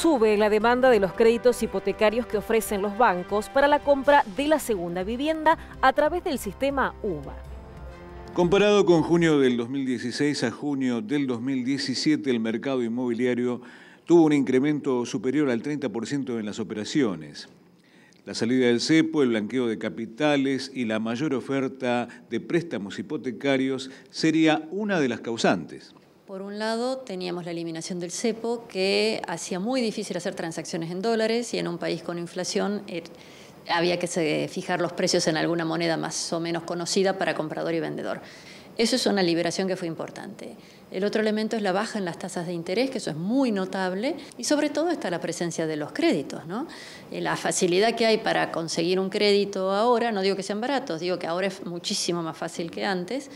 sube la demanda de los créditos hipotecarios que ofrecen los bancos para la compra de la segunda vivienda a través del sistema UBA. Comparado con junio del 2016 a junio del 2017, el mercado inmobiliario tuvo un incremento superior al 30% en las operaciones. La salida del cepo, el blanqueo de capitales y la mayor oferta de préstamos hipotecarios sería una de las causantes. Por un lado, teníamos la eliminación del cepo, que hacía muy difícil hacer transacciones en dólares y en un país con inflación eh, había que eh, fijar los precios en alguna moneda más o menos conocida para comprador y vendedor. Eso es una liberación que fue importante. El otro elemento es la baja en las tasas de interés, que eso es muy notable, y sobre todo está la presencia de los créditos. Eh, la facilidad que hay para conseguir un crédito ahora, no digo que sean baratos, digo que ahora es muchísimo más fácil que antes,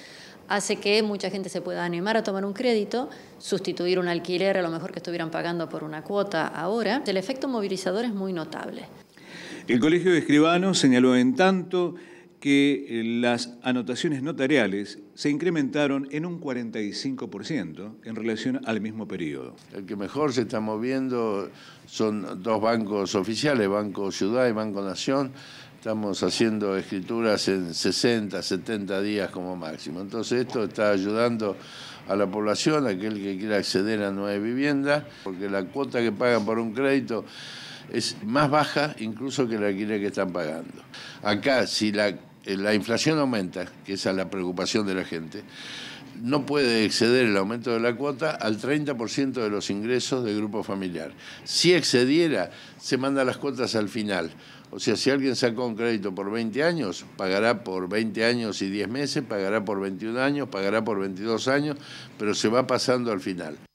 hace que mucha gente se pueda animar a tomar un crédito, sustituir un alquiler a lo mejor que estuvieran pagando por una cuota ahora. El efecto movilizador es muy notable. El Colegio de Escribanos señaló en tanto que eh, las anotaciones notariales se incrementaron en un 45% en relación al mismo periodo. El que mejor se está moviendo son dos bancos oficiales, Banco Ciudad y Banco Nación. Estamos haciendo escrituras en 60, 70 días como máximo. Entonces esto está ayudando a la población, aquel que quiera acceder a nueve viviendas, porque la cuota que pagan por un crédito es más baja incluso que la que están pagando. Acá, si la eh, la inflación aumenta, que esa es la preocupación de la gente, no puede exceder el aumento de la cuota al 30% de los ingresos del grupo familiar. Si excediera, se manda las cuotas al final. O sea, si alguien sacó un crédito por 20 años, pagará por 20 años y 10 meses, pagará por 21 años, pagará por 22 años, pero se va pasando al final.